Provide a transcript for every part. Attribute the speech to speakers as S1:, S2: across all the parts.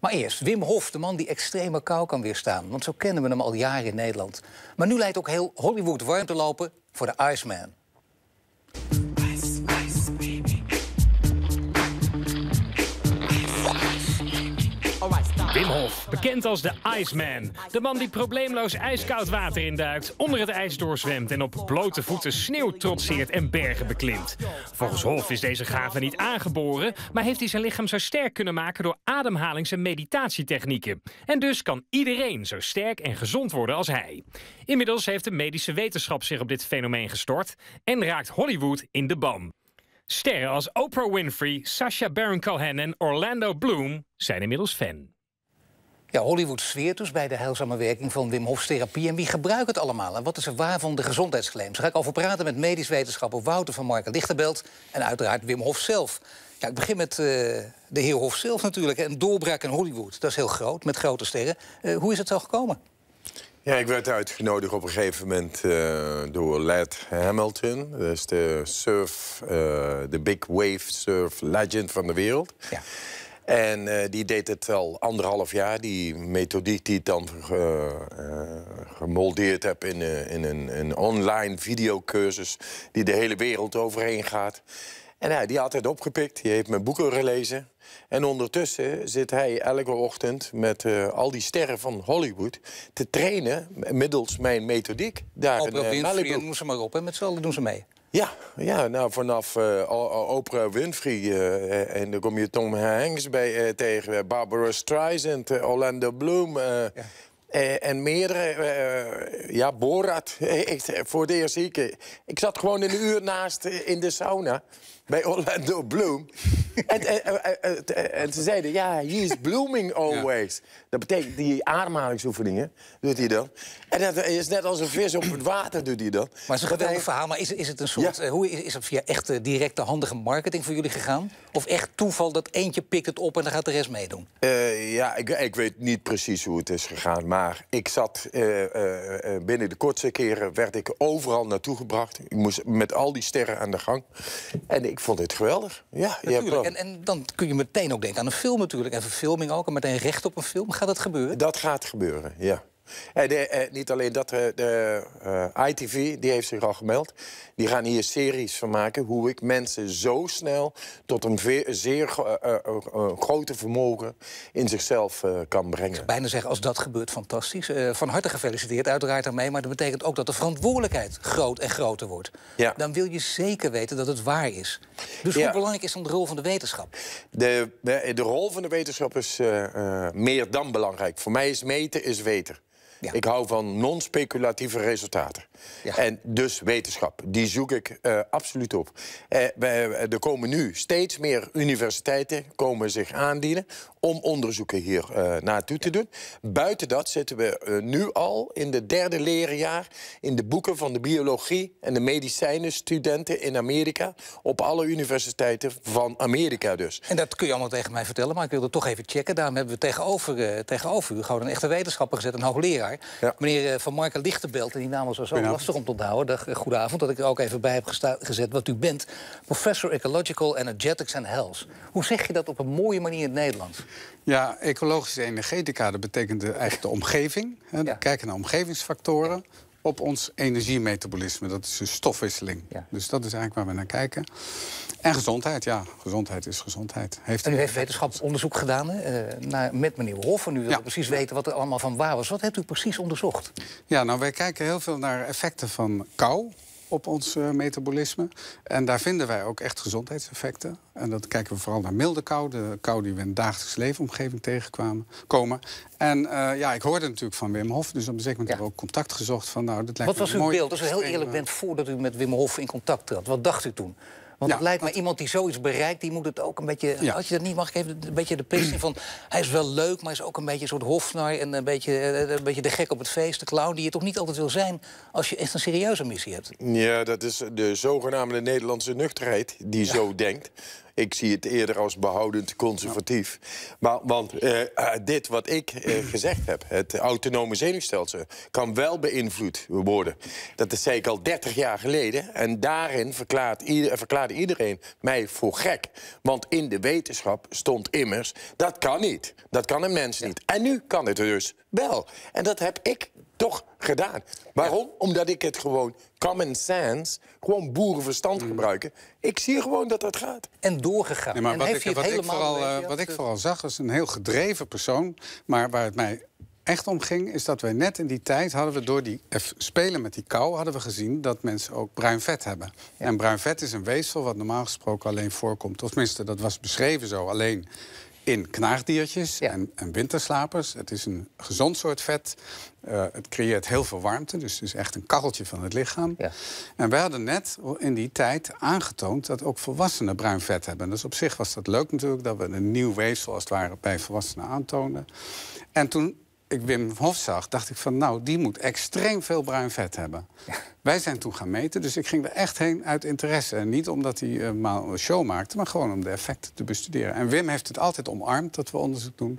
S1: Maar eerst, Wim Hof, de man die extreme kou kan weerstaan. Want zo kennen we hem al jaren in Nederland. Maar nu lijkt ook heel Hollywood warm te lopen voor de Iceman.
S2: Hof, bekend als de Iceman. De man die probleemloos ijskoud water induikt, onder het ijs doorzwemt en op blote voeten sneeuw trotseert en bergen beklimt. Volgens Hof is deze gave niet aangeboren, maar heeft hij zijn lichaam zo sterk kunnen maken door ademhalings- en meditatietechnieken. En dus kan iedereen zo sterk en gezond worden als hij. Inmiddels heeft de medische wetenschap zich op dit fenomeen gestort en raakt Hollywood in de ban. Sterren als Oprah Winfrey, Sacha Baron Cohen en Orlando Bloom zijn inmiddels fan.
S1: Ja, Hollywood sfeert dus bij de heilzame werking van Wim Hof's therapie. En wie gebruikt het allemaal? En wat is er waar van de gezondheidsclaims? Daar ga ik over praten met medisch wetenschapper Wouter van Marken Lichtenbelt... en uiteraard Wim Hof zelf. Ja, ik begin met eh, de heer Hof zelf natuurlijk. Een doorbraak in Hollywood, dat is heel groot, met grote sterren. Eh, hoe is het zo gekomen?
S3: Ja, ik werd uitgenodigd op een gegeven moment eh, door Led Hamilton. Dat is de surf, de big wave surf legend van de wereld. Ja. En eh, die deed het al anderhalf jaar, die methodiek die ik dan eh, eh, gemoldeerd heb in, in een, een, online videocursus die de hele wereld overheen gaat. En hij die had het opgepikt, die heeft mijn boeken gelezen. En ondertussen zit hij elke ochtend met al die sterren van Hollywood te trainen middels mijn methodiek. Daar Al in, uh, Malibu. ze maar op
S1: en met z'n doen ze mee.
S3: Ja, ja nou, vanaf uh, Oprah Winfrey eh, en dan kom je Tom Hanks bij, eh, tegen, Barbara Streisand, Orlando Bloom... en meerdere, ja, Borat. voor de eerste keer. Ik zat gewoon een uur naast in de sauna bij Orlando Bloom. en, en, eh, en, eh, eh, en, ze zeiden, ja, he is blooming always. Dat betekent, die ademhalingsoefeningen doet hij dan. En dat is net als een vis op het water doet hij dan. Maar het is verhaal.
S1: Maar is, is het een soort... hoe is, is het via echt directe handige marketing voor jullie gegaan? Of echt toeval dat eentje pikt het op en dan gaat de rest meedoen?
S3: ja, ik, ik, weet niet precies hoe het is gegaan. Maar ik zat... binnen de kortste keren werd ik overal naartoe gebracht. Ik moest met al die sterren aan de gang. En ik vond dit geweldig. Ja, En, en, dan
S1: kun je meteen ook denken aan een film natuurlijk. En verfilming ook. En meteen recht op een film. Gaat dat gebeuren? Dat gaat gebeuren,
S3: ja. En eh, eh, niet alleen dat, eh, de ITV die heeft zich al gemeld. Die gaan hier series van maken hoe ik mensen zo snel tot een zeer uh, grote vermogen in zichzelf kan brengen. Ik zou bijna zeggen, als
S1: dat gebeurt, fantastisch. van harte gefeliciteerd uiteraard daarmee. Maar dat betekent ook dat de verantwoordelijkheid groot en groter wordt. Ja. Dan wil je zeker weten dat het waar is. Dus hoe belangrijk is dan de rol van de wetenschap?
S3: De, de, de rol van de wetenschap is meer dan belangrijk. Voor mij is meten is weten. Ik hou van non-speculatieve resultaten. En dus wetenschap. Die zoek ik eh, absoluut op. Eh, er komen nu steeds meer universiteiten komen zich aandienen om onderzoeken hier eh, naartoe te doen. Buiten dat zitten we eh, nu al in de derde leerjaar in de boeken van de biologie en de medicijnenstudenten in Amerika. Op alle universiteiten van Amerika dus.
S1: En dat kun je allemaal tegen mij vertellen, maar ik wilde toch even checken. Daarom hebben we tegenover, uh, tegenover u gewoon een echte wetenschapper gezet, een hoogleraar. Meneer Van Marken Lichtenbelt, en die naam was zo lastig om te onthouden. Dag, goedenavond, dat ik er ook even bij heb gezet wat u bent. Professor
S4: Ecological Energetics and Health. Hoe zeg je dat op een mooie manier in het Nederlands? Ja, ecologische energetica, betekent eigenlijk de omgeving. Hè, Kijken naar omgevingsfactoren op ons energiemetabolisme. Dat is de stofwisseling. Dus dat is eigenlijk waar we naar kijken. En gezondheid, ja. Gezondheid is gezondheid.
S1: Heeft en u heeft wetenschappelijk onderzoek gedaan eh, naar,
S4: met meneer Hof. En u wil ja. precies weten wat er allemaal van waar was. Wat hebt u precies onderzocht? Ja, nou, wij kijken heel veel naar effecten van kou op ons eh, metabolisme. En daar vinden wij ook echt gezondheidseffecten. En dat kijken we vooral naar milde kou, de kou die we in de dagelijks leefomgeving tegenkwamen. Komen. En eh, ja, ik hoorde natuurlijk van Wim Hof, dus op een zeker moment hebben we ook contact gezocht van nou, dat lijkt Wat was uw mooi beeld, als u heel eerlijk eh. bent, voordat u met Wim Hof in contact trad? Wat dacht u toen? Want het lijkt
S1: me iemand die zoiets bereikt, die moet het ook een beetje... Als je dat niet mag geven, een beetje de pistie van... hij is wel leuk, maar is ook een beetje een soort hofnar... en een beetje, eh, eh, een beetje de gek op het feest, de clown... die je toch niet altijd wil zijn als je echt een serieuze missie hebt.
S3: Ja, dat is de zogenaamde Nederlandse nuchterheid die zo denkt. Ik zie het eerder als behoudend conservatief. Maar, want eh, eh, dit wat ik eh, gezegd heb, het autonome zenuwstelsel, kan wel beïnvloed worden. Dat zei ik al 30 jaar geleden. En daarin verklaarde iedereen mij voor gek. Want in de wetenschap stond immers, dat kan niet. Dat kan een mens niet. En nu kan het dus wel. En dat heb ik toch gedaan. Waarom? Omdat ik het gewoon common sense, gewoon boerenverstand mm. gebruiken. Ik zie gewoon dat dat gaat.
S4: En doorgegaan. Nee, en wat, ik, wat, ik vooral, eh, wat ik vooral zag, is een heel gedreven persoon. Maar waar het mij echt om ging, is dat wij net in die tijd hadden we door die spelen met die kou, hadden we gezien dat mensen ook bruin vet hebben. En bruin vet is een weefsel wat normaal gesproken alleen voorkomt. Of tenminste, dat was beschreven zo. Alleen in knaagdiertjes en, en, winterslapers. Het is een gezond soort vet. Eh, het creëert heel veel warmte, dus het is echt een kacheltje van het lichaam. Ja. En wij hadden net in die tijd aangetoond dat ook volwassenen bruin vet hebben. Dus op zich was dat leuk natuurlijk, dat we een nieuw weefsel als het ware bij volwassenen aantoonden. En toen ik Wim Hof zag, dacht ik van nou, die moet extreem veel bruin vet hebben. Wij zijn toen gaan meten, dus ik ging er echt heen uit interesse. En niet omdat hij uh, eh, maar een show maakte, maar gewoon om de effecten te bestuderen. En Wim heeft het altijd omarmd dat we onderzoek doen.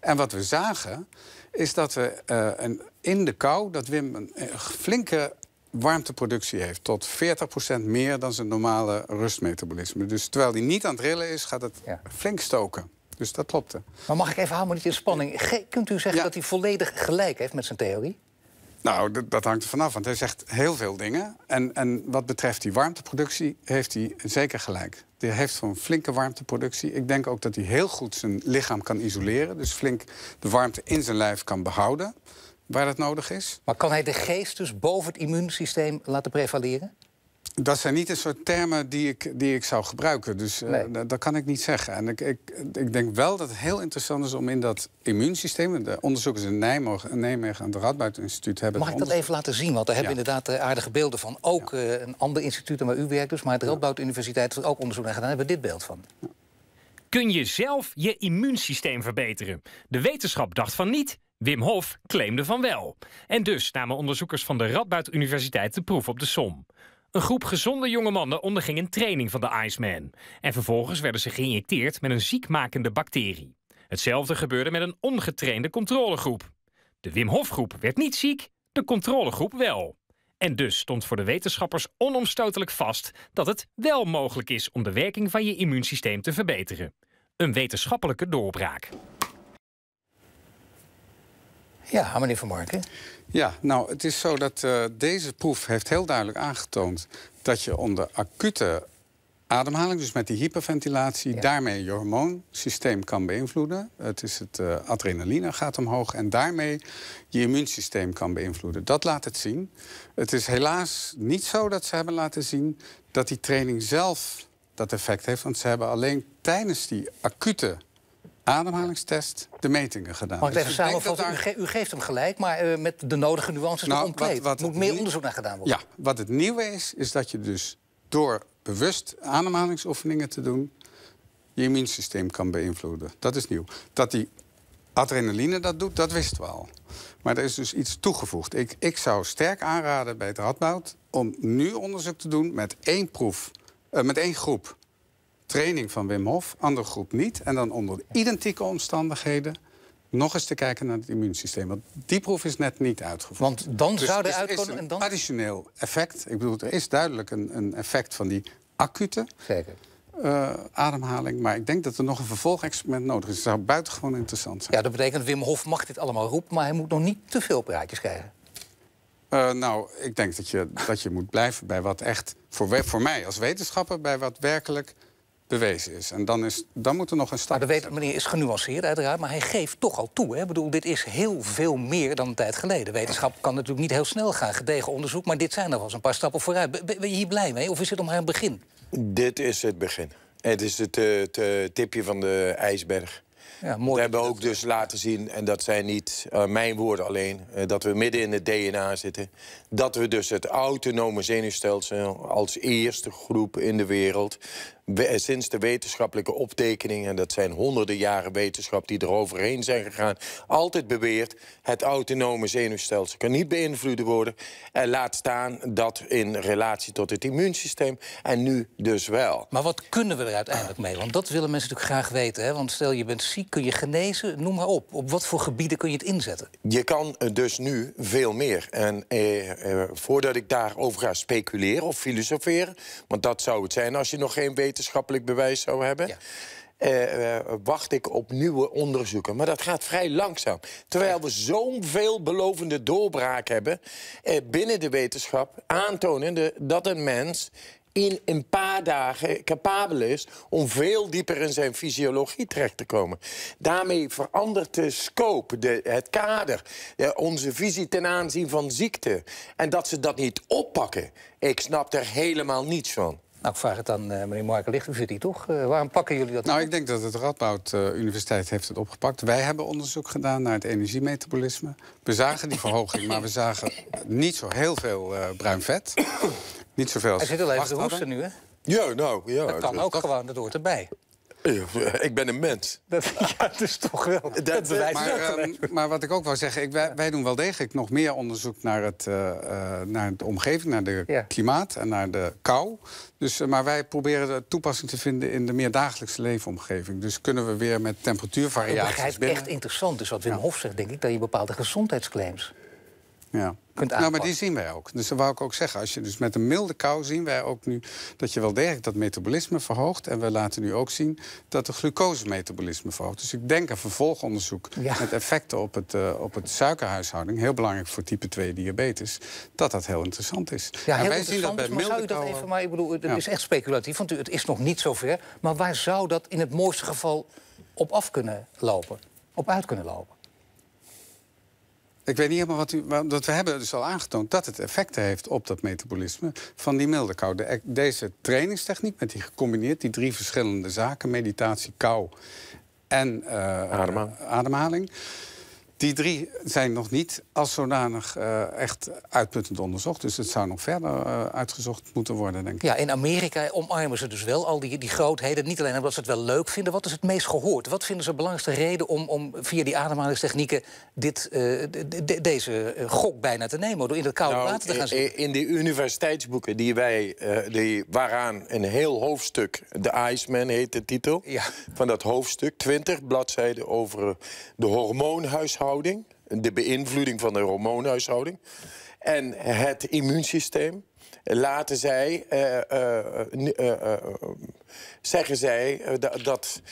S4: En wat we zagen, is dat we eh, een, in de kou, dat Wim een, eh, flinke warmteproductie heeft. Tot 40% meer dan zijn normale rustmetabolisme. Dus terwijl hij niet aan het rillen is, gaat het flink stoken. Dus dat klopte.
S1: Maar mag ik even houden niet in spanning? kunt u zeggen dat hij volledig gelijk heeft met zijn theorie?
S4: Nou, dat hangt er vanaf, want hij zegt heel veel dingen. En, en wat betreft die warmteproductie heeft hij zeker gelijk. Die heeft zo'n flinke warmteproductie. Ik denk ook dat hij heel goed zijn lichaam kan isoleren. Dus flink de warmte in zijn lijf kan behouden waar dat nodig is. Maar kan hij de geest
S1: dus boven het immuunsysteem laten prevaleren?
S4: Dat zijn niet de soort termen die ik, die ik zou gebruiken. Dus eh, dat kan ik niet zeggen. En ik, ik, ik denk wel dat het heel interessant is om in dat immuunsysteem... de onderzoekers in Nijmegen, Nijmegen aan het Radboud Instituut hebben... Mag ik dat
S1: even laten zien? Want daar hebben inderdaad eh, aardige beelden van. Ook eh, een ander instituut waar u werkt dus... maar het Radboud Universiteit heeft ook onderzoek naar gedaan. Daar hebben we dit beeld van.
S2: Kun je zelf je immuunsysteem verbeteren? De wetenschap dacht van niet... Wim Hof claimde van wel. En dus namen onderzoekers van de Radboud Universiteit de proef op de som. Een groep gezonde jonge mannen onderging een training van de Iceman. En vervolgens werden ze geïnjecteerd met een ziekmakende bacterie. Hetzelfde gebeurde met een ongetrainde controlegroep. De Wim Hof-groep werd niet ziek, de controlegroep wel. En dus stond voor de wetenschappers onomstotelijk vast dat het wel mogelijk is om de werking van je immuunsysteem te verbeteren. Een wetenschappelijke doorbraak. Ja, meneer Van Marken.
S4: Ja, nou, het is zo dat eh, deze proef heeft heel duidelijk aangetoond... dat je onder acute ademhaling, dus met die hyperventilatie, daarmee je hormoonsysteem kan beïnvloeden. Het is het eh, adrenaline gaat omhoog en daarmee je immuunsysteem kan beïnvloeden. Dat laat het zien. Het is helaas niet zo dat ze hebben laten zien dat die training zelf dat effect heeft, want ze hebben alleen tijdens die acute ademhalingstest de metingen gedaan. ik dus even samenvatten?
S1: Daar... U, geeft hem gelijk, maar eh, met de nodige nuances nou, omkleed. Er moet meer onderzoek naar gedaan
S4: worden. Ja, wat het nieuwe is, is dat je dus door bewust ademhalingsoefeningen te doen... je immuunsysteem kan beïnvloeden. Dat is nieuw. Dat die adrenaline dat doet, dat wisten we al. Maar er is dus iets toegevoegd. Ik, ik zou sterk aanraden bij het Radboud om nu onderzoek te doen met één proef, eh, met één groep training van Wim Hof, andere groep niet. En dan onder identieke omstandigheden nog eens te kijken naar het immuunsysteem. Want die proef is net niet uitgevoerd. Want dan dus zou er uitkomen... Een dan... effect. Ik bedoel, er is duidelijk een, een effect van die acute Zeker. Eh, ademhaling. Maar ik denk dat er nog een vervolgexperiment nodig is. Dat zou buitengewoon interessant zijn. Ja, dat betekent Wim Hof mag dit allemaal roepen... maar hij moet nog niet te veel praatjes krijgen. Eh, nou, ik denk dat je, dat je moet blijven bij wat echt... Voor, voor mij als wetenschapper, bij wat werkelijk bewezen is. En dan, is, dan moet er nog een nou, stap... Maar de wetenschap meneer is genuanceerd uiteraard, maar hij geeft
S1: toch al toe. Hè? Ik bedoel, dit is heel veel meer dan een tijd geleden. Wetenschap kan natuurlijk niet heel snel gaan, gedegen onderzoek... maar dit zijn nog wel eens een paar stappen vooruit. Ben je hier blij mee of is dit om maar een begin?
S3: Dit is het begin. Het is het, eh, het eh, tipje van de ijsberg. Ja, We hebben ook dus laten zien, en dat zijn niet eh, mijn woorden alleen... dat we midden in het DNA zitten. Dat we dus het autonome zenuwstelsel als eerste groep in de wereld... Eh, sinds de wetenschappelijke optekeningen, en dat zijn honderden jaren wetenschap die er overheen zijn gegaan, altijd beweert het autonome zenuwstelsel kan niet beïnvloeden worden. En laat staan dat in relatie tot het immuunsysteem. En nu dus wel. Maar
S1: wat kunnen we er uiteindelijk mee? Want dat willen mensen natuurlijk graag weten. Hè? Want stel je bent ziek, kun je genezen, noem maar op. Op wat voor gebieden kun je het inzetten?
S3: Je kan eh, dus nu veel meer. En eh, eh, voordat ik daarover ga speculeren of filosoferen, want dat zou het zijn als je nog geen weet wetenschappelijk bewijs zou hebben. Eh, eh, wacht ik op nieuwe onderzoeken. Maar dat gaat vrij langzaam. Terwijl we zo'n veelbelovende doorbraak hebben eh, binnen de wetenschap, aantonende dat een mens in een paar dagen capabel is om veel dieper in zijn fysiologie terecht te komen. Daarmee verandert de scope, de, het kader, onze visie ten aanzien van ziekte. En dat ze dat niet oppakken, ik snap er helemaal niets van. Nou, ik vraag het aan eh, meneer Marken
S4: Licht, hoe zit die toch? Eh, waarom pakken jullie dat? Nou, ik denk dat het Radboud eh, Universiteit heeft het opgepakt. Wij hebben onderzoek gedaan naar het energiemetabolisme. We zagen die verhoging, maar we zagen niet zo heel veel bruin vet. niet zoveel als Hij zit al even te hoesten nu, hè? Ja, nou, ja. Dat kan
S1: dus ook gewoon,
S3: dat hoort erbij. Ik ben een mens. Dat, is toch wel. Dat, maar, ehm,
S4: maar wat ik ook wil zeggen, ik, wij, doen wel degelijk nog meer onderzoek naar, het, eh, eh, naar de omgeving, naar de klimaat en naar de kou. Dus, eh, maar wij proberen de toepassing te vinden in de meer dagelijkse leefomgeving. Dus kunnen we weer met temperatuurvariaties. Het is echt interessant. Dus wat Wim Hof zegt,
S1: denk ik, dat je bepaalde gezondheidsclaims
S4: ja. Nou, maar die zien wij ook. Dus dat wou ik ook zeggen. Als je dus met een milde kou zien wij ook nu dat je wel degelijk dat metabolisme verhoogt. En we laten nu ook zien dat de glucosemetabolisme verhoogt. Dus ik denk een vervolgonderzoek met effecten op het, eh, op het suikerhuishouding, heel belangrijk voor type 2 diabetes, dat dat heel interessant is. Ja, heel wij zien dat bij milde zou u dat even, maar
S1: ik bedoel, het is echt
S4: speculatief, want het is nog
S1: niet zover. Maar waar zou dat in het mooiste geval op af kunnen lopen? Op uit
S4: kunnen lopen? Ik weet niet helemaal wat u. Want we hebben dus al aangetoond dat het effecten heeft op dat metabolisme van die milde kou. E- deze trainingstechniek met die gecombineerd, die drie verschillende zaken: meditatie, kou en eh, ademhaling eh, die drie zijn nog niet als zodanig uh, echt uitputtend onderzocht. Dus het zou nog verder eh, uitgezocht moeten worden, denk ik. Ja,
S1: in Amerika omarmen ze dus wel al die, die grootheden. Niet alleen omdat ze het wel leuk vinden. Wat is het meest gehoord? Wat vinden ze de belangrijkste reden om, om via die ademhalingstechnieken... Dit, eh, deze gok bijna te nemen? Door in het koude nou, water te gaan zitten?
S3: In de universiteitsboeken die wij, die, waaraan een heel hoofdstuk... de Iceman heet de titel, ja. van dat hoofdstuk... 20 bladzijden over de hormoonhuishouding de beïnvloeding van de hormoonhuishouding en het immuunsysteem laten zij, eh, eh, eh, zeggen zij dat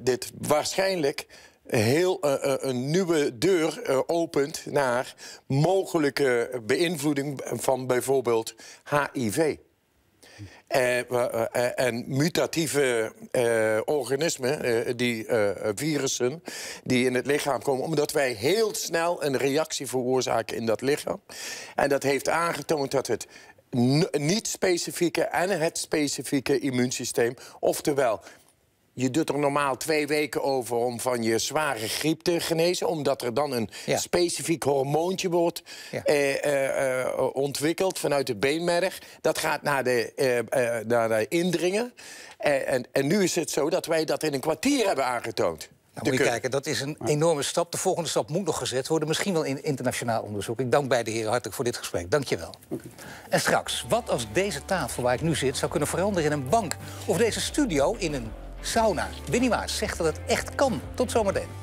S3: dit waarschijnlijk heel een nieuwe deur opent naar mogelijke beïnvloeding van bijvoorbeeld HIV. Eh, eh, eh, en mutatieve organismen, die virussen, die in het lichaam komen. Omdat wij heel snel een reactie veroorzaken in dat lichaam. En dat heeft aangetoond dat het niet-specifieke en het specifieke immuunsysteem. Oftewel, je doet er normaal twee weken over om van je zware griep te genezen. Omdat er dan een specifiek hormoontje wordt eh, eh, eh, ontwikkeld vanuit de beenmerg. Dat gaat naar de, eh, eh, naar de indringen. Eh, en, en nu is het zo dat wij dat in een kwartier hebben aangetoond. Nou, moet kijken, dat is een enorme
S1: stap. De volgende stap moet nog gezet worden, misschien wel in internationaal onderzoek. Ik dank beide heren hartelijk voor dit gesprek. Dank je wel. En straks, wat als deze tafel waar ik nu zit zou kunnen veranderen in een bank? Of deze studio in een sauna. Winnie zegt dat het echt kan. Tot zometeen.